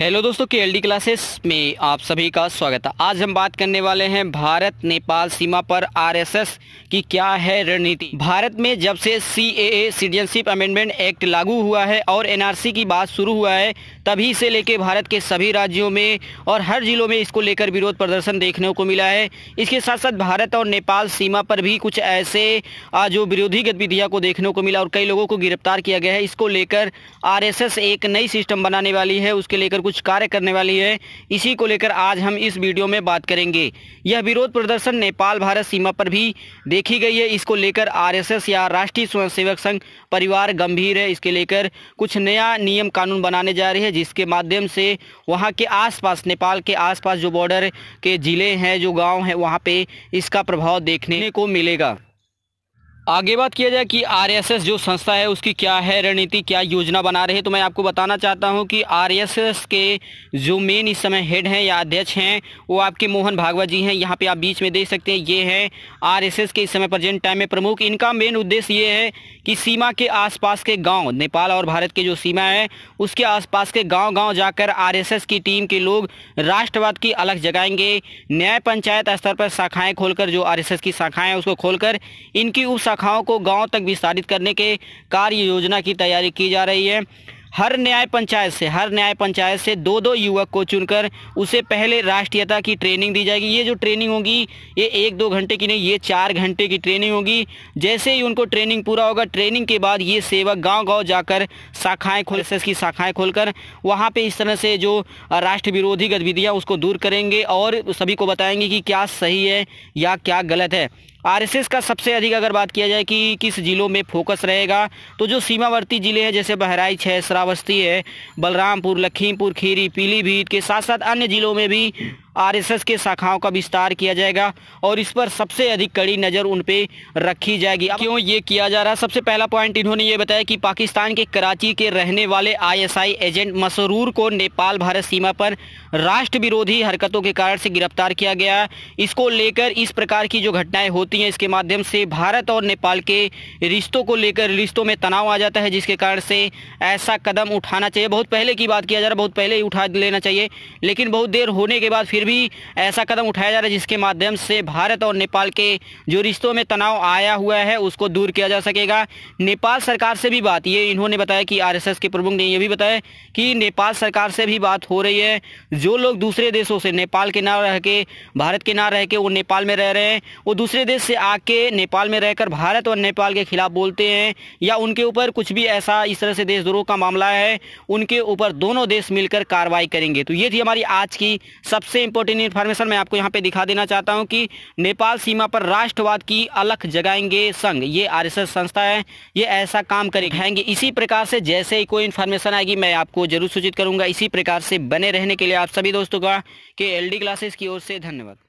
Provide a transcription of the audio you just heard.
hello दोस्तों के L classes में आप सभी का स्वागत है आज हम बात करने वाले हैं भारत नेपाल सीमा पर आरएसएस की क्या है रणनीति भारत में जब से C A citizenship amendment act लागू हुआ है और एनआरसी की बात शुरू हुआ है तभी से लेकर भारत के सभी राज्यों में और हर जिलों में इसको लेकर विरोध प्रदर्शन देखने को मिला है इसके साथ साथ भारत और नेपाल सीमा पर भी कुछ ऐसे जो विरोधी गतिविधियाँ को देखने को मिला और कई लोगों को गिरफ्तार किया गया है इसको लेकर आर एक नई सिस्टम बनाने वाली है उसके लेकर कुछ कार्य करने वाली है इसी को लेकर आज हम इस वीडियो में बात करेंगे यह विरोध प्रदर्शन नेपाल भारत सीमा पर भी देखी गई है इसको लेकर आरएसएस या राष्ट्रीय स्वयंसेवक संघ परिवार गंभीर है इसके लेकर कुछ नया नियम कानून बनाने जा रही है जिसके माध्यम से वहाँ के आसपास नेपाल के आसपास जो बॉर्डर के ज़िले हैं जो गाँव हैं वहाँ पर इसका प्रभाव देखने को मिलेगा आगे बात किया जाए कि आरएसएस जो संस्था है उसकी क्या है रणनीति क्या योजना बना रही है तो मैं आपको बताना चाहता हूं कि आरएसएस के जो मेन इस समय हेड हैं या अध्यक्ष हैं वो आपके मोहन भागवत जी हैं यहां पे आप बीच में देख सकते हैं ये हैं आरएसएस के इस समय प्रेजेंट टाइम में प्रमुख इनका मेन उद्देश्य ये है कि सीमा के आस के गाँव नेपाल और भारत के जो सीमा है उसके आस के गाँव गाँव जाकर आर की टीम के लोग राष्ट्रवाद की अलग जगाएंगे न्याय पंचायत स्तर पर शाखाएँ खोलकर जो आर की शाखाएँ हैं उसको खोलकर इनकी उप शाखाओं को गांव तक विस्तारित करने के कार्य योजना की तैयारी की जा रही है हर न्याय पंचायत से हर न्याय पंचायत से दो दो युवक को चुनकर उसे पहले राष्ट्रीयता की ट्रेनिंग दी जाएगी ये जो ट्रेनिंग होगी ये एक दो घंटे की नहीं ये चार घंटे की ट्रेनिंग होगी जैसे ही उनको ट्रेनिंग पूरा होगा ट्रेनिंग के बाद ये सेवक गांव गांव जाकर शाखाएं खोल एस की शाखाएं खोलकर वहाँ पर इस तरह से जो राष्ट्र विरोधी गतिविधियाँ उसको दूर करेंगे और सभी को बताएंगे कि क्या सही है या क्या गलत है आरएसएस का सबसे अधिक अगर बात किया जाए कि किस ज़िलों में फोकस रहेगा तो जो सीमावर्ती ज़िले हैं जैसे बहराइच है श्रावस्ती है बलरामपुर लखीमपुर खीरी पीलीभीत के साथ साथ अन्य ज़िलों में भी आरएसएस के शाखाओं का विस्तार किया जाएगा और इस पर सबसे अधिक कड़ी नज़र उन पर रखी जाएगी क्यों ये किया जा रहा है सबसे पहला पॉइंट इन्होंने ये बताया कि पाकिस्तान के कराची के रहने वाले आईएसआई एजेंट मसरूर को नेपाल भारत सीमा पर राष्ट्र विरोधी हरकतों के कारण से गिरफ्तार किया गया इसको लेकर इस प्रकार की जो घटनाएं होती हैं इसके माध्यम से भारत और नेपाल के रिश्तों को लेकर रिश्तों में तनाव आ जाता है जिसके कारण से ऐसा कदम उठाना चाहिए बहुत पहले की बात किया जा रहा बहुत पहले ही उठा लेना चाहिए लेकिन बहुत देर होने के बाद फिर भी ऐसा कदम उठाया जा रहा है जिसके माध्यम से भारत और नेपाल के जो रिश्तों में तनाव आया हुआ है उसको दूर किया जा सकेगा नेपाल सरकार से भी बात ये इन्होंने बताया कि आरएसएस के प्रमुख ने यह भी बताया कि नेपाल सरकार से भी बात हो रही है जो लोग दूसरे देशों से नेपाल के ना रह के भारत के ना रह के वो नेपाल में रह रहे हैं वो दूसरे देश से आके नेपाल में रहकर भारत और नेपाल के खिलाफ बोलते हैं या उनके ऊपर कुछ भी ऐसा इस तरह से देशद्रोह का मामला है उनके ऊपर दोनों देश मिलकर कार्रवाई करेंगे तो ये थी हमारी आज की सबसे इंपॉर्टेंट इन्फॉर्मेशन मैं आपको यहाँ पे दिखा देना चाहता हूँ कि नेपाल सीमा पर राष्ट्रवाद की अलख जगाएंगे संघ ये आरएसएस संस्था है ये ऐसा काम करेंगे इसी प्रकार से जैसे ही कोई इन्फॉर्मेशन आएगी मैं आपको जरूर सूचित करूंगा इसी प्रकार से बने रहने के लिए आप सभी दोस्तों का के एल क्लासेस की ओर से धन्यवाद